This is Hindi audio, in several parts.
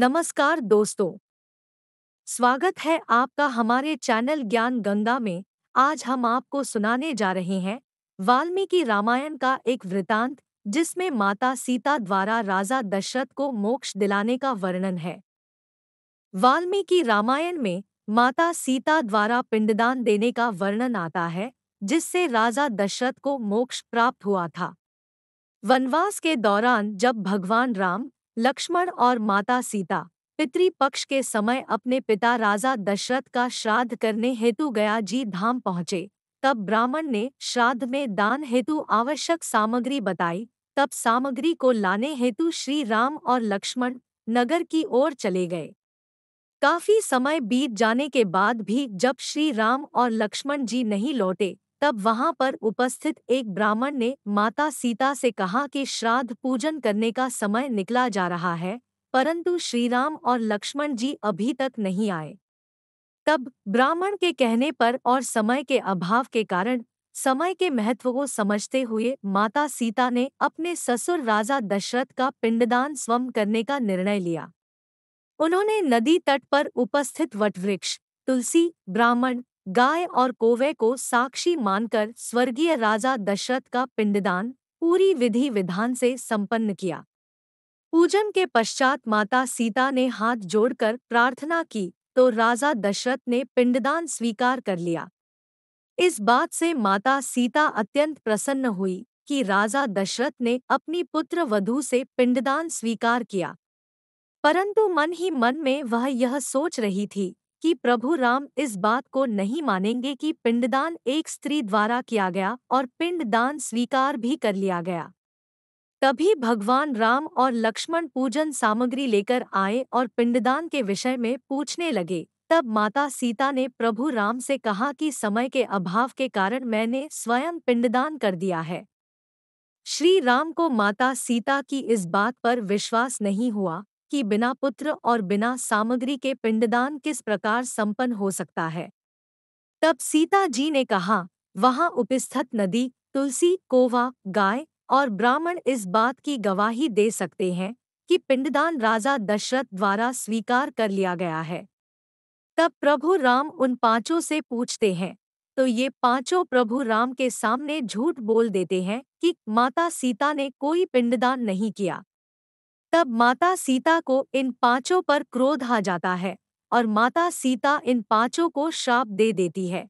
नमस्कार दोस्तों स्वागत है आपका हमारे चैनल ज्ञान गंगा में आज हम आपको सुनाने जा रहे हैं वाल्मीकि रामायण का एक वृतांत जिसमें माता सीता द्वारा राजा दशरथ को मोक्ष दिलाने का वर्णन है वाल्मीकि रामायण में माता सीता द्वारा पिंडदान देने का वर्णन आता है जिससे राजा दशरथ को मोक्ष प्राप्त हुआ था वनवास के दौरान जब भगवान राम लक्ष्मण और माता सीता पितृपक्ष के समय अपने पिता राजा दशरथ का श्राद्ध करने हेतु गया जी धाम पहुँचे तब ब्राह्मण ने श्राद्ध में दान हेतु आवश्यक सामग्री बताई तब सामग्री को लाने हेतु श्री राम और लक्ष्मण नगर की ओर चले गए काफी समय बीत जाने के बाद भी जब श्री राम और लक्ष्मण जी नहीं लौटे तब वहां पर उपस्थित एक ब्राह्मण ने माता सीता से कहा कि श्राद्ध पूजन करने का समय निकला जा रहा है परंतु श्रीराम और लक्ष्मण जी अभी तक नहीं आए तब ब्राह्मण के कहने पर और समय के अभाव के कारण समय के महत्व को समझते हुए माता सीता ने अपने ससुर राजा दशरथ का पिंडदान स्वम करने का निर्णय लिया उन्होंने नदी तट पर उपस्थित वटवृक्ष तुलसी ब्राह्मण गाय और कोवे को साक्षी मानकर स्वर्गीय राजा दशरथ का पिंडदान पूरी विधि विधान से संपन्न किया पूजन के पश्चात माता सीता ने हाथ जोड़कर प्रार्थना की तो राजा दशरथ ने पिंडदान स्वीकार कर लिया इस बात से माता सीता अत्यंत प्रसन्न हुई कि राजा दशरथ ने अपनी पुत्र वधु से पिंडदान स्वीकार किया परंतु मन ही मन में वह यह सोच रही थी कि प्रभु राम इस बात को नहीं मानेंगे कि पिंडदान एक स्त्री द्वारा किया गया और पिंडदान स्वीकार भी कर लिया गया तभी भगवान राम और लक्ष्मण पूजन सामग्री लेकर आए और पिंडदान के विषय में पूछने लगे तब माता सीता ने प्रभु राम से कहा कि समय के अभाव के कारण मैंने स्वयं पिंडदान कर दिया है श्री राम को माता सीता की इस बात पर विश्वास नहीं हुआ कि बिना पुत्र और बिना सामग्री के पिंडदान किस प्रकार संपन्न हो सकता है तब सीता जी ने कहा वहां उपस्थित नदी तुलसी कोवा गाय और ब्राह्मण इस बात की गवाही दे सकते हैं कि पिंडदान राजा दशरथ द्वारा स्वीकार कर लिया गया है तब प्रभु राम उन पांचों से पूछते हैं तो ये पांचों प्रभु राम के सामने झूठ बोल देते हैं कि माता सीता ने कोई पिंडदान नहीं किया तब माता सीता को इन पांचों पर क्रोध आ जाता है और माता सीता इन पांचों को श्राप दे देती है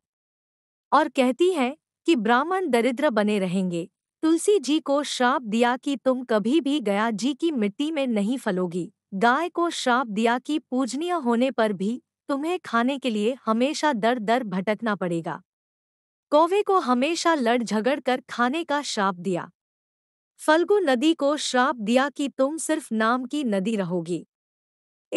और कहती है कि ब्राह्मण दरिद्र बने रहेंगे तुलसी जी को श्राप दिया कि तुम कभी भी गया जी की मिट्टी में नहीं फलोगी गाय को श्राप दिया कि पूजनीय होने पर भी तुम्हें खाने के लिए हमेशा दर दर भटकना पड़ेगा कौवे को हमेशा लड़ झगड़ कर खाने का श्राप दिया फल्गु नदी को श्राप दिया कि तुम सिर्फ नाम की नदी रहोगी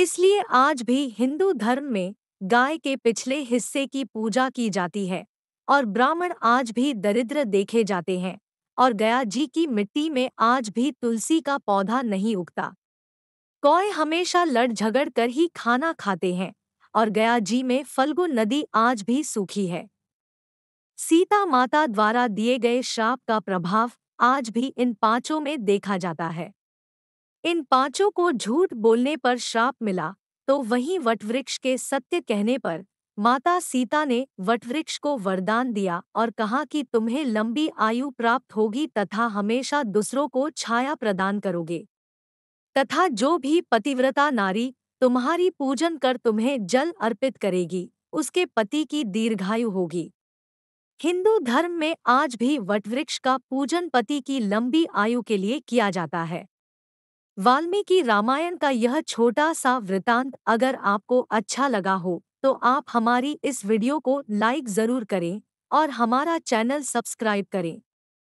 इसलिए आज भी हिंदू धर्म में गाय के पिछले हिस्से की पूजा की जाती है और ब्राह्मण आज भी दरिद्र देखे जाते हैं और गया जी की मिट्टी में आज भी तुलसी का पौधा नहीं उगता कौए हमेशा लड़ झगड़ कर ही खाना खाते हैं और गया जी में फल्गु नदी आज भी सूखी है सीता माता द्वारा दिए गए श्राप का प्रभाव आज भी इन पांचों में देखा जाता है इन पांचों को झूठ बोलने पर श्राप मिला तो वहीं वटवृक्ष के सत्य कहने पर माता सीता ने वटवृक्ष को वरदान दिया और कहा कि तुम्हें लंबी आयु प्राप्त होगी तथा हमेशा दूसरों को छाया प्रदान करोगे तथा जो भी पतिव्रता नारी तुम्हारी पूजन कर तुम्हें जल अर्पित करेगी उसके पति की दीर्घायु होगी हिंदू धर्म में आज भी वटवृक्ष का पूजन पति की लंबी आयु के लिए किया जाता है वाल्मीकि रामायण का यह छोटा सा वृतांत अगर आपको अच्छा लगा हो तो आप हमारी इस वीडियो को लाइक जरूर करें और हमारा चैनल सब्सक्राइब करें